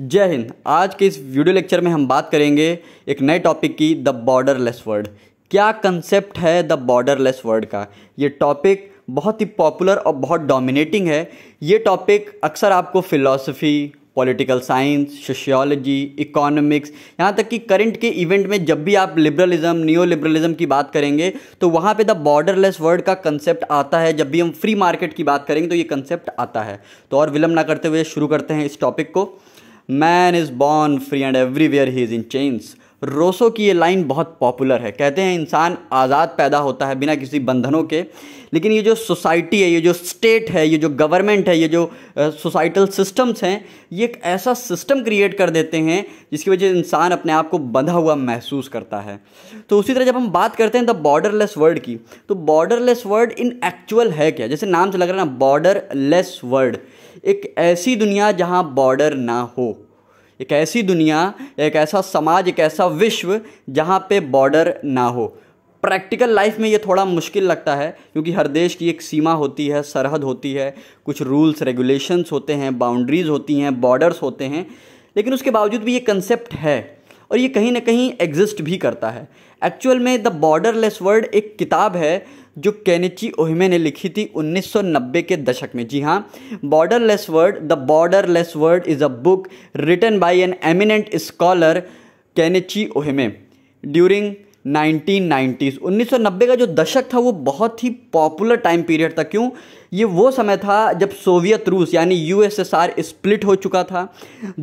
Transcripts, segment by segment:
जय हिंद आज के इस वीडियो लेक्चर में हम बात करेंगे एक नए टॉपिक की द बॉर्डरलेस वर्ड क्या कंसेप्ट है द बॉर्डरलेस वर्ड का ये टॉपिक बहुत ही पॉपुलर और बहुत डोमिनेटिंग है ये टॉपिक अक्सर आपको philosophy political science sociology economics यहाँ तक कि करंट के इवेंट में जब भी आप लिबरलिज्म न्यू लिबरलिज्म की बात करेंगे तो वहाँ पे द बॉर्डरलेस वर्ल्ड का कंसेप्ट आता है जब भी हम फ्री मार्केट की बात करेंगे तो ये कंसेप्ट आता है तो और विलंब ना करते हुए शुरू करते हैं इस टॉपिक को Man is born free and everywhere he is in chains. Rousseau की ये लाइन बहुत पॉपुलर है कहते हैं इंसान आज़ाद पैदा होता है बिना किसी बंधनों के लेकिन ये जो सोसाइटी है ये जो स्टेट है ये जो गवर्नमेंट है ये जो सोसाइटल सिस्टम्स हैं ये एक ऐसा सिस्टम क्रिएट कर देते हैं जिसकी वजह से इंसान अपने आप को बंधा हुआ महसूस करता है तो उसी तरह जब हम बात करते हैं द बॉर्डरलेस वर्ड की तो बॉर्डरलेस वर्ड इन एक्चुअल है क्या जैसे नाम से लग रहा है ना बॉर्डरलेस वर्ल्ड एक ऐसी दुनिया जहाँ बॉर्डर ना हो एक ऐसी दुनिया एक ऐसा समाज एक ऐसा विश्व जहाँ पे बॉर्डर ना हो प्रैक्टिकल लाइफ में ये थोड़ा मुश्किल लगता है क्योंकि हर देश की एक सीमा होती है सरहद होती है कुछ रूल्स रेगुलेशंस होते हैं बाउंड्रीज़ होती हैं बॉर्डर्स होते हैं लेकिन उसके बावजूद भी ये कंसेप्ट है और ये कहीं ना कहीं एग्जिस्ट भी करता है एक्चुअल में द बॉर्डरलेस वर्ल्ड एक किताब है जो कैनिची ओहिमे ने लिखी थी 1990 के दशक में जी हाँ borderless world the borderless world is a book written by an eminent scholar Kenichi Ohmae during 1990s 1990 का जो दशक था वो बहुत ही पॉपुलर टाइम पीरियड था क्यों ये वो समय था जब सोवियत रूस यानी यूएसएसआर स्प्लिट हो चुका था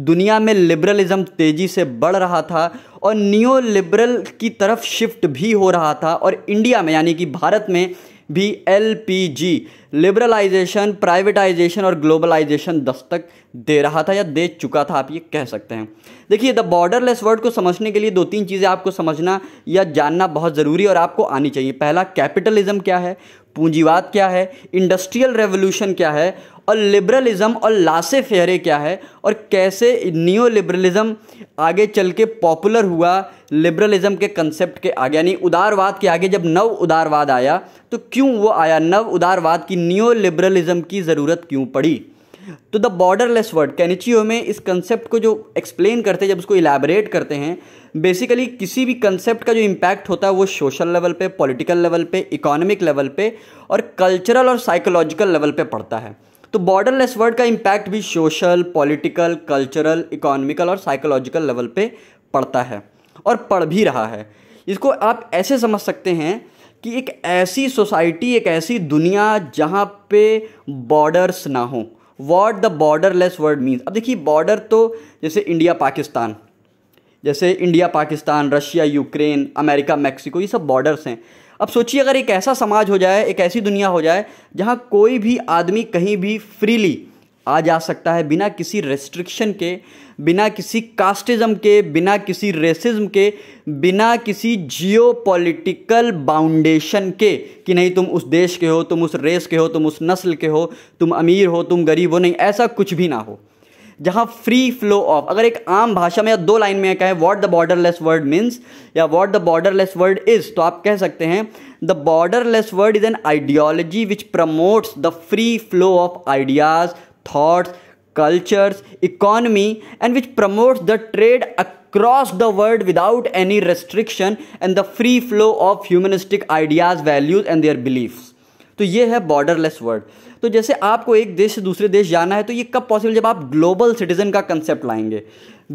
दुनिया में लिबरलिज्म तेज़ी से बढ़ रहा था और नियो लिबरल की तरफ शिफ्ट भी हो रहा था और इंडिया में यानी कि भारत में भी एलपीजी लिबरलाइजेशन प्राइवेटाइजेशन और ग्लोबलाइजेशन दस्तक दे रहा था या दे चुका था आप ये कह सकते हैं देखिए द बॉर्डरलेस वर्ड को समझने के लिए दो तीन चीज़ें आपको समझना या जानना बहुत ज़रूरी और आपको आनी चाहिए पहला कैपिटलिज्म क्या है पूंजीवाद क्या है इंडस्ट्रियल रेवोल्यूशन क्या है और लिबरलिज्म और लासे फेरे क्या है और कैसे न्यो लिबरलिज्म आगे चल के पॉपुलर हुआ लिबरलिज्म के कंसेप्ट के आगे यानी उदारवाद के आगे जब नव उदारवाद आया तो क्यों वो आया नव उदारवाद की न्यो लिबरलिज्म की ज़रूरत क्यों पड़ी तो द बॉर्डरलेस वर्ड कैनिचियो में इस कंसेप्ट को जो एक्सप्लेन करते हैं जब उसको इलेबरेट करते हैं बेसिकली किसी भी कंसेप्ट का जो इम्पैक्ट होता है वो सोशल लेवल पे पॉलिटिकल लेवल पे इकोनॉमिक लेवल पे और कल्चरल और साइकोलॉजिकल लेवल पे पड़ता है तो बॉर्डरलेस वर्ड का इम्पैक्ट भी सोशल पॉलिटिकल कल्चरल इकोनॉमिकल और साइकोलॉजिकल लेवल पे पड़ता है और पढ़ भी रहा है इसको आप ऐसे समझ सकते हैं कि एक ऐसी सोसाइटी एक ऐसी दुनिया जहाँ पे बॉर्डर्स ना हों what the borderless world means अब देखिए बॉर्डर तो जैसे इंडिया पाकिस्तान जैसे India Pakistan Russia Ukraine America Mexico ये सब बॉर्डर्स हैं अब सोचिए अगर एक ऐसा समाज हो जाए एक ऐसी दुनिया हो जाए जहाँ कोई भी आदमी कहीं भी फ्रीली आ जा सकता है बिना किसी रेस्ट्रिक्शन के बिना किसी कास्टिज़म के बिना किसी रेसिज्म के बिना किसी जियो पोलिटिकल बाउंडेशन के कि नहीं तुम उस देश के हो तुम उस रेस के हो तुम उस नस्ल के हो तुम अमीर हो तुम गरीब हो नहीं ऐसा कुछ भी ना हो जहाँ फ्री फ्लो ऑफ अगर एक आम भाषा में या दो लाइन में कहें what the borderless world means या what the borderless world is तो आप कह सकते हैं the borderless world is an ideology which promotes the free flow of ideas thoughts, cultures, economy, and which promotes the trade across the world without any restriction and the free flow of humanistic ideas, values, and their beliefs. तो ये है borderless world तो जैसे आपको एक देश से दूसरे देश जाना है तो ये कब पॉसिबल जब आप ग्लोबल सिटीज़न का कंसेप्ट लाएंगे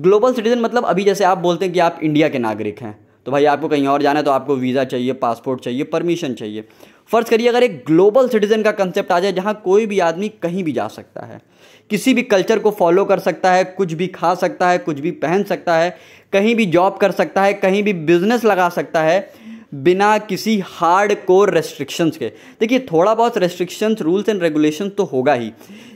ग्लोबल सिटीज़न मतलब अभी जैसे आप बोलते हैं कि आप इंडिया के नागरिक हैं तो भाई आपको कहीं और जाना है तो आपको वीज़ा चाहिए पासपोर्ट चाहिए परमिशन चाहिए फ़र्ज़ करिए अगर एक ग्लोबल सिटीज़न का कंसेप्ट आ जाए जहाँ कोई भी आदमी कहीं भी जा सकता है किसी भी कल्चर को फॉलो कर सकता है कुछ भी खा सकता है कुछ भी पहन सकता है कहीं भी जॉब कर सकता है कहीं भी बिजनेस लगा सकता है बिना किसी हार्ड कोर रेस्ट्रिक्शंस के देखिए थोड़ा बहुत रेस्ट्रिक्शंस रूल्स एंड रेगुलेशन तो होगा ही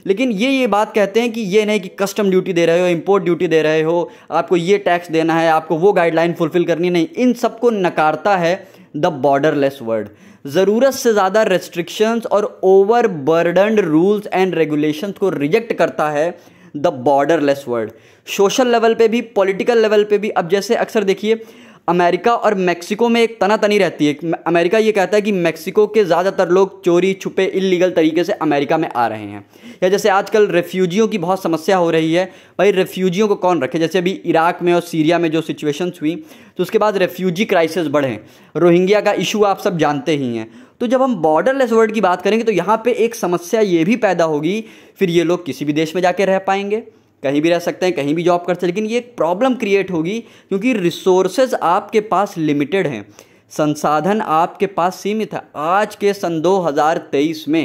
लेकिन ये ये बात कहते हैं कि ये नहीं कि कस्टम ड्यूटी दे रहे हो इम्पोर्ट ड्यूटी दे रहे हो आपको ये टैक्स देना है आपको वो गाइडलाइन फुलफिल करनी नहीं इन सबको नकारता है द बॉर्डरलेस वर्ल्ड ज़रूरत से ज़्यादा रेस्ट्रिक्शंस और overburdened rules and regulations को रिजेक्ट करता है the borderless world social level पे भी पॉलिटिकल लेवल पे भी अब जैसे अक्सर देखिए अमेरिका और मैक्सिको में एक तना तनी रहती है अमेरिका ये कहता है कि मैक्सिको के ज़्यादातर लोग चोरी छुपे इलीगल तरीके से अमेरिका में आ रहे हैं या जैसे आजकल रेफ्यूजियों की बहुत समस्या हो रही है भाई रेफ्यूजियों को कौन रखे जैसे अभी इराक में और सीरिया में जो सिचुएशंस हुई तो उसके बाद रेफ्यूजी क्राइसिस बढ़े रोहिंग्या का इशू आप सब जानते ही हैं तो जब हम बॉर्डरलेस वर्ल्ड की बात करेंगे तो यहाँ पर एक समस्या ये भी पैदा होगी फिर ये लोग किसी भी देश में जा रह पाएंगे कहीं भी रह सकते हैं कहीं भी जॉब कर सकते हैं लेकिन ये एक प्रॉब्लम क्रिएट होगी क्योंकि रिसोर्सेज आपके पास लिमिटेड हैं संसाधन आपके पास सीमित है आज के सन 2023 में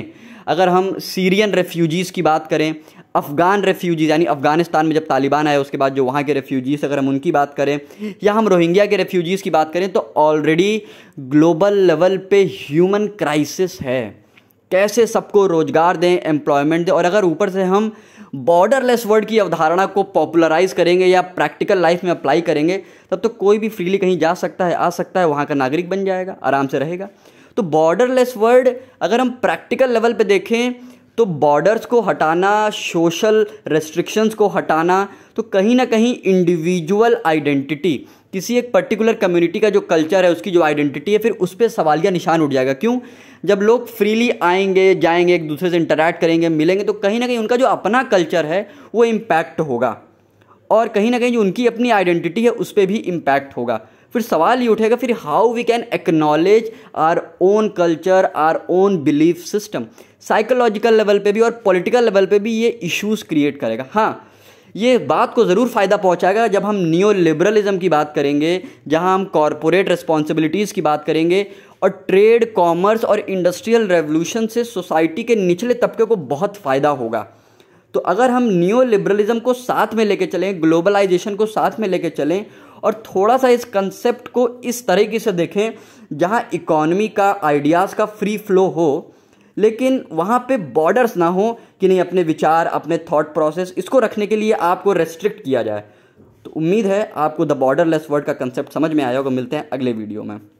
अगर हम सीरियन रेफ्यूजीज़ की बात करें अफ़गान रेफ्यूजीज़ यानी अफ़गानिस्तान में जब तालिबान आए उसके बाद जो वहाँ के रेफ्यूजीज़ अगर हम उनकी बात करें या हम रोहिंग्या के रेफ्यूजीज़ की बात करें तो ऑलरेडी ग्लोबल लेवल पे ह्यूमन क्राइसिस है कैसे सबको रोज़गार दें एम्प्लॉयमेंट दें और अगर ऊपर से हम बॉर्डरलेस वर्ड की अवधारणा को पॉपुलराइज करेंगे या प्रैक्टिकल लाइफ में अप्लाई करेंगे तब तो कोई भी फ्रीली कहीं जा सकता है आ सकता है वहाँ का नागरिक बन जाएगा आराम से रहेगा तो बॉर्डरलेस वर्ड अगर हम प्रैक्टिकल लेवल पे देखें तो बॉर्डर्स को हटाना सोशल रेस्ट्रिक्शंस को हटाना तो कहीं ना कहीं इंडिविजुअल आइडेंटिटी किसी एक पर्टिकुलर कम्युनिटी का जो कल्चर है उसकी जो आइडेंटिटी है फिर उस पर सवालिया निशान उठ जाएगा क्यों जब लोग फ्रीली आएंगे जाएंगे एक दूसरे से इंटरेक्ट करेंगे मिलेंगे तो कहीं ना कहीं उनका जो अपना कल्चर है वो इम्पैक्ट होगा और कहीं ना कहीं जो उनकी अपनी आइडेंटिटी है उस पर भी इम्पैक्ट होगा फिर सवाल ये उठेगा फिर how we can acknowledge our own culture our own belief system psychological level पे भी और पॉलिटिकल लेवल पे भी ये इश्यूज क्रिएट करेगा हाँ ये बात को ज़रूर फ़ायदा पहुंचाएगा जब हम न्यू लिबरलिज़म की बात करेंगे जहां हम कॉरपोरेट रिस्पॉन्सिबिलिटीज़ की बात करेंगे और ट्रेड कॉमर्स और इंडस्ट्रियल रेवोल्यूशन से सोसाइटी के निचले तबके को बहुत फ़ायदा होगा तो अगर हम न्यू लिबरलिज़म को साथ में लेके चलें ग्लोबलाइजेशन को साथ में लेके चलें और थोड़ा सा इस कंसेप्ट को इस तरीके से देखें जहाँ इकॉनमी का आइडियाज़ का फ्री फ्लो हो लेकिन वहाँ पे बॉर्डर्स ना हो कि नहीं अपने विचार अपने थॉट प्रोसेस इसको रखने के लिए आपको रेस्ट्रिक्ट किया जाए तो उम्मीद है आपको द बॉर्डरलेस वर्ड का कंसेप्ट समझ में आया होगा मिलते हैं अगले वीडियो में